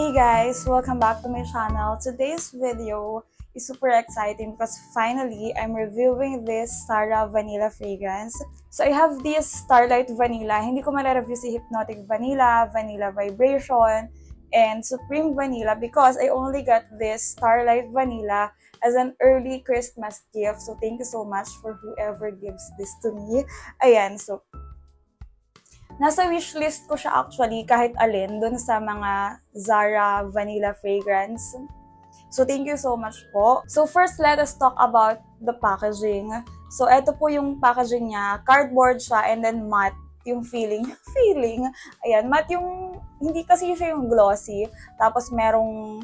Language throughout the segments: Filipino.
Hey guys, welcome back to my channel. Today's video is super exciting because finally I'm reviewing this Sarah Vanilla fragrance. So I have this Starlight Vanilla. Hindi ko review si Hypnotic Vanilla, Vanilla Vibration, and Supreme Vanilla because I only got this Starlight Vanilla as an early Christmas gift. So thank you so much for whoever gives this to me. Ayan, so Nasa wishlist ko siya actually kahit alin dun sa mga Zara Vanilla Fragrance. So thank you so much po. So first, let us talk about the packaging. So ito po yung packaging niya. Cardboard siya and then matte yung feeling. Feeling, ayan, matte yung, hindi kasi siya yung glossy. Tapos merong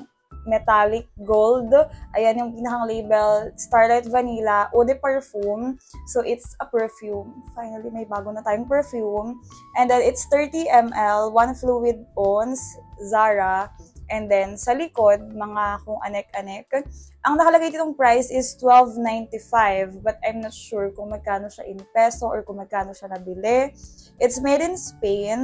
metallic gold. Ayan yung pinakang label, Starlight Vanilla, Eau de Parfum. So, it's a perfume. Finally, may bago na tayong perfume. And then, it's 30 ml, 1 fluid ounce, Zara. And then, sa likod, mga kung anek-anek. Ang nakalagay ditong price is 12.95 but I'm not sure kung magkano siya in peso or kung magkano siya nabili. It's made in Spain.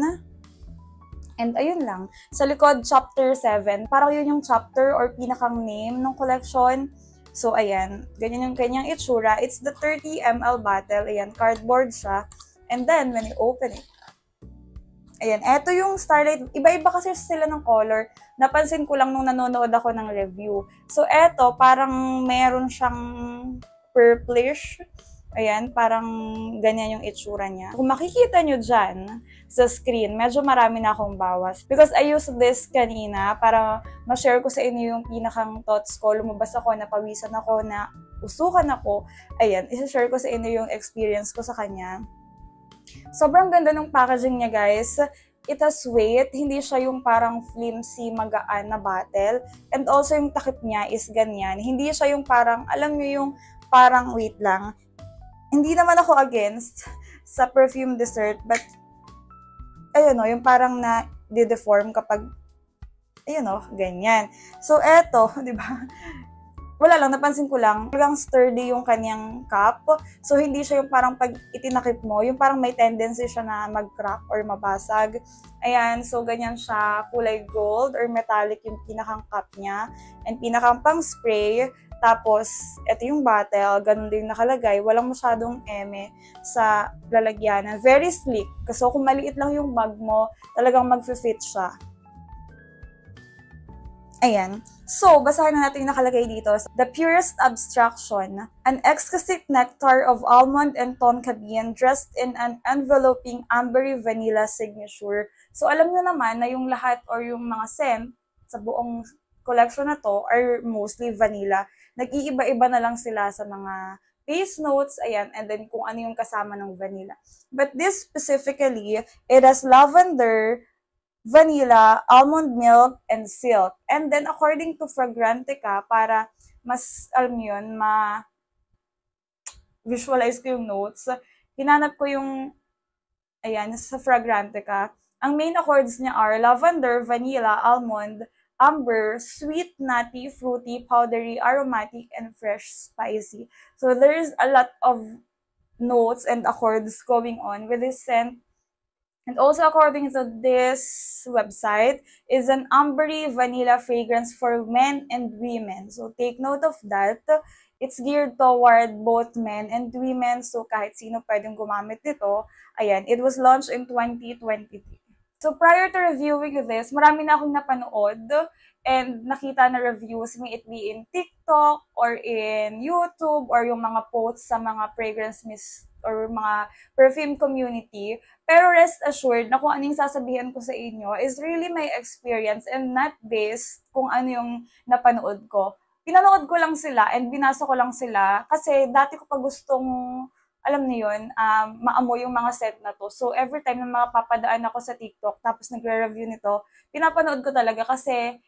And ayun lang, sa likod, chapter 7. Parang yun yung chapter or pinakang name ng collection. So, ayan, ganyan yung kanyang itsura. It's the 30ml bottle. Ayan, cardboard siya. And then, when you open it, Ayan, eto yung Starlight. Iba-iba kasi sila ng color. Napansin ko lang nung nanonood ako ng review. So, eto, parang meron siyang purplish Ayan, parang ganyan yung itsura niya. Kung makikita nyo dyan sa screen, medyo marami na akong bawas. Because I used this kanina para ma-share ko sa inyo yung pinakang thoughts ko. Lumabas ako, napawisan ako, na usukan ako. Ayan, isa-share ko sa inyo yung experience ko sa kanya. Sobrang ganda ng packaging niya, guys it has weight, hindi siya yung parang flimsy, magaan na bottle. And also yung takip niya is ganyan. Hindi siya yung parang, alam niyo yung parang wait lang hindi naman ako against sa perfume dessert, but, ayun o, yung parang na de-deform kapag, ayun o, ganyan. So, eto, di ba? wala lang, napansin ko lang, talagang sturdy yung kanyang cup. So, hindi siya yung parang pag itinakip mo, yung parang may tendency siya na mag-crack or mabasag. Ayan, so ganyan siya, kulay gold or metallic yung pinakang cup niya. And pinakang pang spray, tapos, ito yung battle, ganun din nakalagay. Walang masyadong eme sa lalagyanan. Very sleek. Kasi kung maliit lang yung mug mo, talagang mag-fit siya. Ayan. So, basahin na natin yung nakalagay dito. The purest abstraction, an exquisite nectar of almond and tonkabian dressed in an enveloping ambery vanilla signature. So, alam nyo naman na yung lahat or yung mga scent sa buong collection na to are mostly vanilla. Nag-iiba-iba na lang sila sa mga base notes, ayan, and then kung ano yung kasama ng vanilla. But this specifically, it has lavender, vanilla, almond milk, and silk. And then according to Fragrantica, para mas, alam yun, ma visualize ko yung notes, hinanap ko yung, ayan, sa Fragrantica. Ang main accords niya are lavender, vanilla, almond, amber, sweet, nutty, fruity, powdery, aromatic, and fresh spicy. So there's a lot of notes and accords going on with this scent. And also according to this website, is an ambery vanilla fragrance for men and women. So take note of that. It's geared toward both men and women. So kahit sino pwedeng gumamit nito. Ayan, it was launched in 2023. So prior to reviewing this, marami na akong napanood and nakita na reviews, may it be in TikTok or in YouTube or yung mga posts sa mga fragrance mist or mga perfume community. Pero rest assured na kung anong sasabihin ko sa inyo is really my experience and not based kung ano yung napanood ko. Pinanood ko lang sila and binasa ko lang sila kasi dati ko pa gustong alam niyo yun, um, maamoy yung mga set na to. So, every time na makapapadaan ako sa TikTok, tapos nagre-review nito, pinapanood ko talaga kasi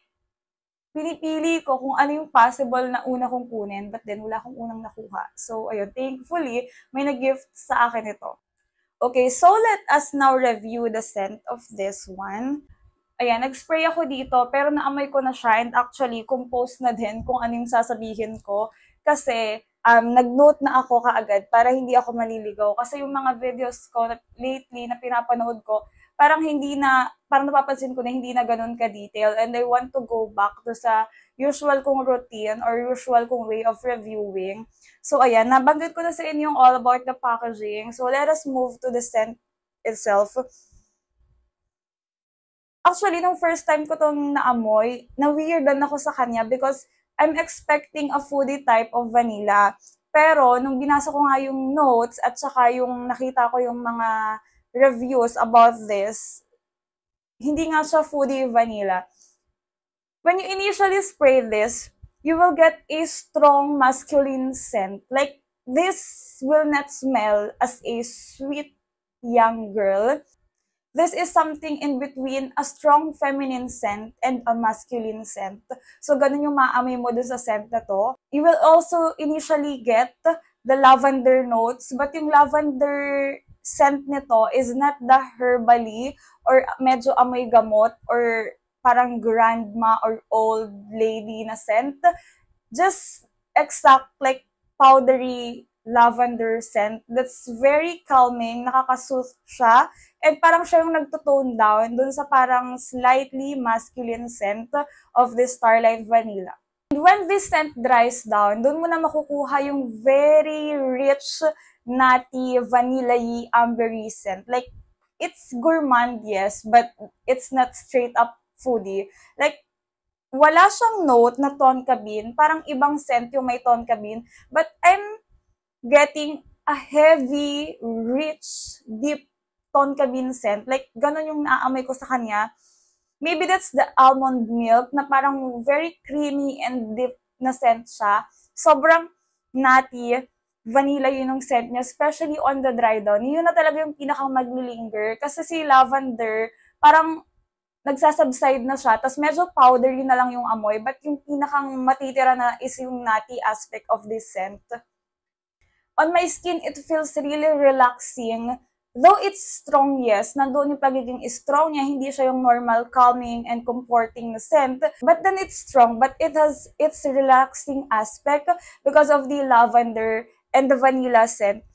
pinipili ko kung ano yung possible na una kong kunin, but then wala akong unang nakuha. So, ayun, thankfully, may nag-gift sa akin ito. Okay, so let us now review the scent of this one. Ayan, nag-spray ako dito, pero naamoy ko na siya, and actually, composed na din kung ano yung sasabihin ko. Kasi, um, nag-note na ako kaagad para hindi ako maliligaw. Kasi yung mga videos ko lately na pinapanood ko, parang hindi na, parang napapansin ko na hindi na ganun ka-detail and I want to go back to sa usual kong routine or usual kong way of reviewing. So ayan, nabanggit ko na sa inyo all about the packaging. So let us move to the scent itself. Actually, nung first time ko tong naamoy, na-weirdan ako sa kanya because I'm expecting a foodie type of vanilla. Pero, nung binasa ko nga yung notes at saka yung nakita ko yung mga reviews about this, hindi nga siya foodie vanilla. When you initially spray this, you will get a strong masculine scent. Like, this will not smell as a sweet young girl. This is something in between a strong feminine scent and a masculine scent. So, ganun yung maamoy mo dun sa scent na to. You will also initially get the lavender notes, but yung lavender scent nito is not the herbally or medyo amoy gamot or parang grandma or old lady na scent. Just exact like powdery lavender scent that's very calming, nakakasooth siya, And parang siya yung nagtotone down dun sa parang slightly masculine scent of the Starlight Vanilla. And when this scent dries down, doon mo na makukuha yung very rich, nutty, vanilla-y, ambery scent. Like, it's gourmand, yes, but it's not straight up foodie. Like, wala siyang note na tonka bean. Parang ibang scent yung may tonka bean. But I'm getting a heavy, rich, deep Tonka Vincent. Like, ganun yung naaamoy ko sa kanya. Maybe that's the almond milk na parang very creamy and deep na scent siya. Sobrang nutty. Vanilla yun yung scent niya, especially on the dry down. Yun na talaga yung pinakang maglilinger. Kasi si lavender, parang nagsasubside na siya. Tapos medyo powdery na lang yung amoy. But yung pinakang matitira na is yung nutty aspect of this scent. On my skin, it feels really relaxing. Though it's strong, yes, nandoon yung pagiging strong niya, hindi siya yung normal, calming, and comforting na scent. But then it's strong, but it has its relaxing aspect because of the lavender and the vanilla scent.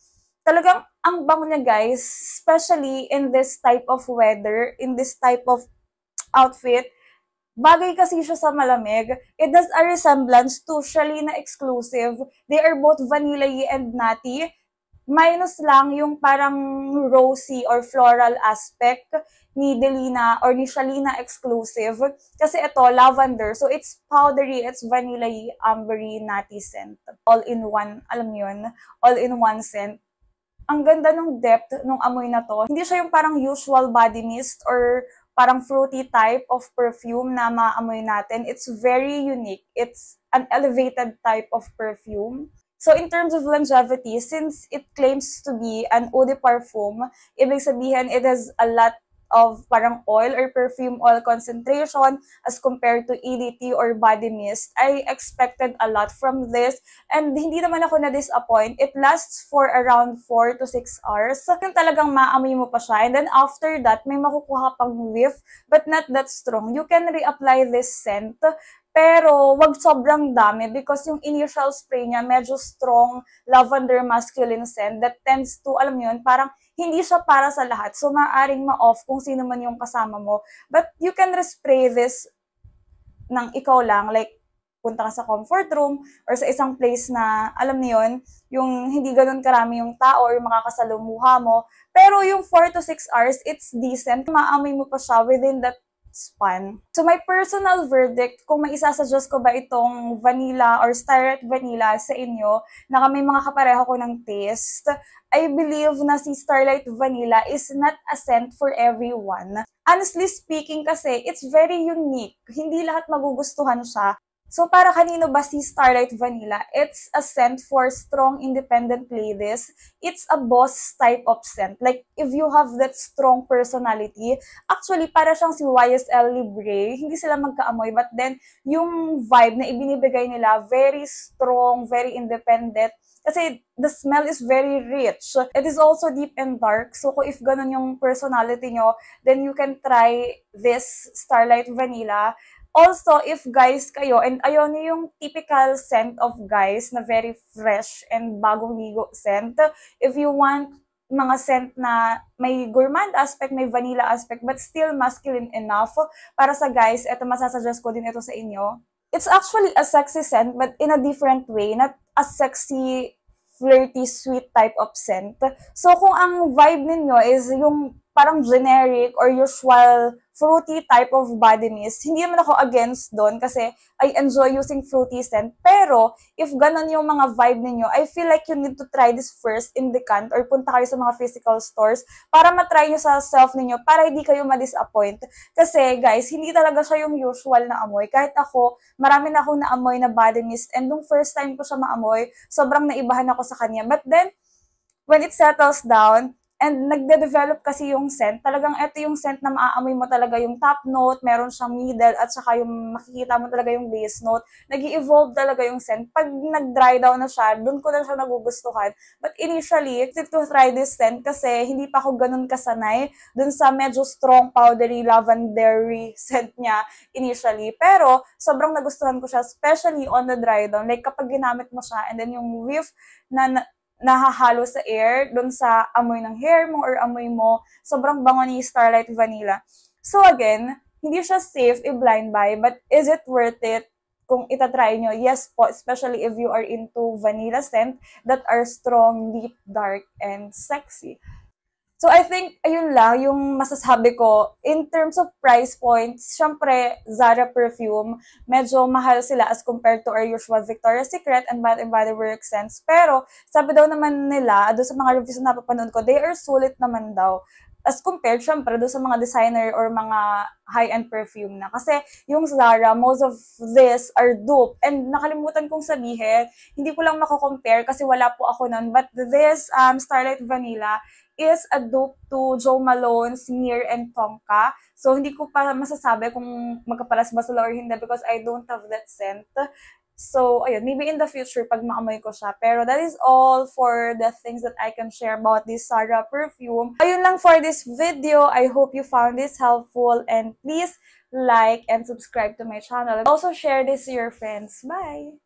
Talagang ang bango niya, guys, especially in this type of weather, in this type of outfit. Bagay kasi siya sa malamig. It has a resemblance to Shalina Exclusive. They are both vanilla and nutty minus lang yung parang rosy or floral aspect ni Delina or ni Shalina exclusive. Kasi ito, lavender. So, it's powdery, it's vanilla ambery, nutty scent. All in one, alam yun, all in one scent. Ang ganda ng depth ng amoy na to. Hindi siya yung parang usual body mist or parang fruity type of perfume na maamoy natin. It's very unique. It's an elevated type of perfume So in terms of longevity, since it claims to be an eau de parfum, ibig sabihin it has a lot of parang oil or perfume oil concentration as compared to EDT or body mist. I expected a lot from this and hindi naman ako na-disappoint. It lasts for around 4 to 6 hours. So, yung talagang maamoy mo pa siya and then after that, may makukuha pang whiff but not that strong. You can reapply this scent pero wag sobrang dami because yung initial spray niya medyo strong lavender masculine scent that tends to, alam mo yun, parang hindi siya para sa lahat. So maaaring ma-off kung sino man yung kasama mo. But you can respray this ng ikaw lang. Like, punta ka sa comfort room or sa isang place na, alam niyo yun, yung hindi ganun karami yung tao or yung makakasalumuha mo. Pero yung 4 to 6 hours, it's decent. Maamoy mo pa siya within that it's fun. So my personal verdict, kung may isasuggest ko ba itong vanilla or styrate vanilla sa inyo na kami mga kapareho ko ng taste, I believe na si Starlight Vanilla is not a scent for everyone. Honestly speaking kasi, it's very unique. Hindi lahat magugustuhan siya. So para kanino ba si Starlight Vanilla? It's a scent for strong independent ladies. It's a boss type of scent. Like if you have that strong personality, actually para siyang si YSL Libre, hindi sila magkaamoy but then yung vibe na ibinibigay nila very strong, very independent. Kasi the smell is very rich. It is also deep and dark. So kung if ganun yung personality nyo, then you can try this Starlight Vanilla Also, if guys kayo, and ayun yung typical scent of guys na very fresh and bagong ligo scent, if you want mga scent na may gourmand aspect, may vanilla aspect, but still masculine enough, para sa guys, eto masasuggest ko din ito sa inyo. It's actually a sexy scent, but in a different way, not a sexy, flirty, sweet type of scent. So, kung ang vibe ninyo is yung parang generic or usual fruity type of body mist, hindi naman ako against doon kasi I enjoy using fruity scent. Pero, if ganun yung mga vibe ninyo, I feel like you need to try this first in the decant or punta kayo sa mga physical stores para matry nyo sa self ninyo para hindi kayo ma-disappoint. Kasi, guys, hindi talaga siya yung usual na amoy. Kahit ako, marami na akong naamoy na body mist and nung first time ko siya maamoy, sobrang naibahan ako sa kanya. But then, when it settles down, And nagde-develop kasi yung scent. Talagang ito yung scent na maaamoy mo talaga yung top note, meron siyang middle, at saka yung makikita mo talaga yung base note. nag evolve talaga yung scent. Pag nag-dry down na siya, dun ko na siya nagugustuhan. But initially, tip to try this scent kasi hindi pa ako ganun kasanay dun sa medyo strong powdery lavendery scent niya initially. Pero sobrang nagustuhan ko siya, especially on the dry down. Like kapag ginamit mo siya and then yung whiff na nahahalo sa air doon sa amoy ng hair mo or amoy mo. Sobrang bango ni Starlight Vanilla. So again, hindi siya safe i-blind buy, but is it worth it kung itatry nyo? Yes po, especially if you are into vanilla scent that are strong, deep, dark, and sexy. So I think, ayun lang, yung masasabi ko, in terms of price points, syempre, Zara perfume, medyo mahal sila as compared to our usual Victoria's Secret and Bath and Body Works scents. Pero, sabi daw naman nila, ah, doon sa mga reviews na napapanood ko, they are sulit naman daw as compared, syempre, do sa mga designer or mga high-end perfume na. Kasi yung Zara, most of this are dupe. And nakalimutan kong sabihin, hindi ko lang mako-compare kasi wala po ako nun. But this um, Starlight Vanilla is a dupe to Jo Malone's Mir and Tonka. So, hindi ko pa masasabi kung magkaparas ba sila or hindi because I don't have that scent. So, ayun, maybe in the future, pag maamoy ko siya. Pero that is all for the things that I can share about this Sarah perfume. Ayun lang for this video. I hope you found this helpful and please like and subscribe to my channel. Also, share this to your friends. Bye!